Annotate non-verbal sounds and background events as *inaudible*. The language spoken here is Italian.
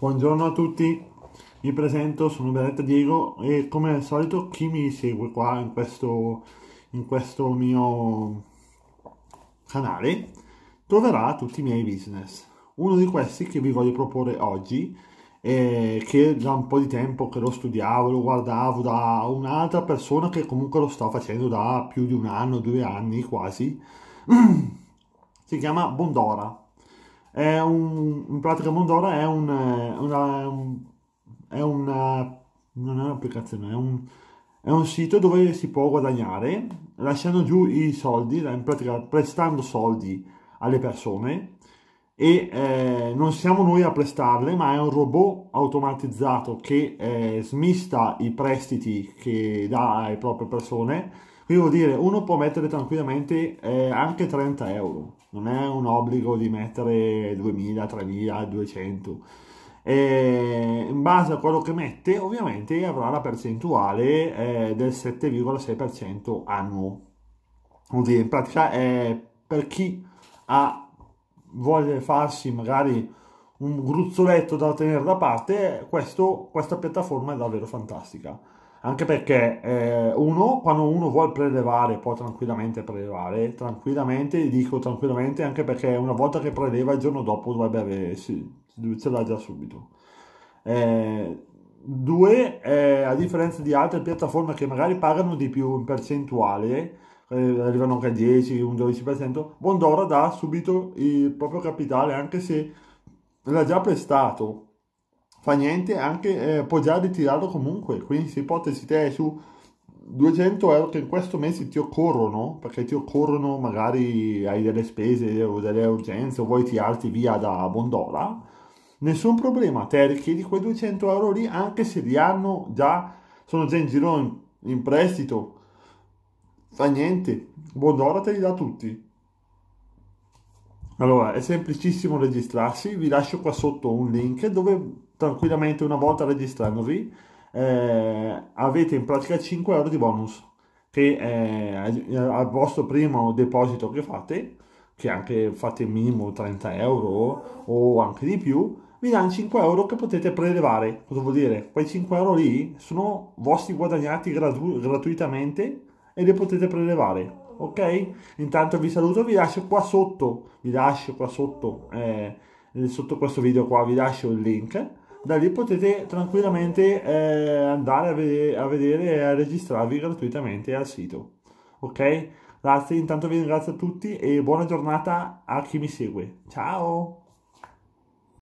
Buongiorno a tutti, mi presento, sono Beretta Diego e come al solito chi mi segue qua in questo, in questo mio canale troverà tutti i miei business. Uno di questi che vi voglio proporre oggi, eh, che da un po' di tempo che lo studiavo, lo guardavo da un'altra persona che comunque lo sta facendo da più di un anno, due anni quasi, *clears throat* si chiama Bondora è un, in pratica Mondora è un, eh, una, è una, eh, non è un'applicazione, è un, è un sito dove si può guadagnare lasciando giù i soldi, in pratica prestando soldi alle persone e eh, non siamo noi a prestarle, ma è un robot automatizzato che eh, smista i prestiti che dà alle proprie persone. Quindi vuol dire uno può mettere tranquillamente eh, anche 30 euro non è un obbligo di mettere 2000, 3000, 200. E in base a quello che mette, ovviamente avrà la percentuale eh, del 7,6% annuo. Così, in pratica, eh, per chi ha, vuole farsi magari un gruzzoletto da tenere da parte, questo, questa piattaforma è davvero fantastica. Anche perché eh, uno, quando uno vuole prelevare, può tranquillamente prelevare, tranquillamente, dico tranquillamente, anche perché una volta che preleva il giorno dopo dovrebbe avere, sì, ce l'ha già subito. Eh, due, eh, a differenza di altre piattaforme che magari pagano di più in percentuale, eh, arrivano anche al 10, un 12%, Bondora dà subito il proprio capitale, anche se l'ha già prestato fa niente, anche eh, può già ritirarlo comunque, quindi se ipotesi te su 200 euro che in questo mese ti occorrono, perché ti occorrono magari hai delle spese o delle urgenze o vuoi tirarti via da Bondola, nessun problema, te richiedi quei 200 euro lì anche se li hanno già, sono già in giro in, in prestito, fa niente, Bondola te li dà tutti allora, è semplicissimo registrarsi, vi lascio qua sotto un link dove tranquillamente una volta registrandovi eh, avete in pratica 5 euro di bonus che eh, al vostro primo deposito che fate, che anche fate minimo 30 euro o anche di più, vi danno 5 euro che potete prelevare. Cosa vuol dire? Quei 5 euro lì sono vostri guadagnati gratu- gratuitamente e li potete prelevare ok? Intanto vi saluto, vi lascio qua sotto, vi lascio qua sotto, eh, sotto questo video qua, vi lascio il link. Da lì potete tranquillamente eh, andare a vedere, a vedere e a registrarvi gratuitamente al sito, ok? Grazie, intanto vi ringrazio a tutti e buona giornata a chi mi segue. Ciao!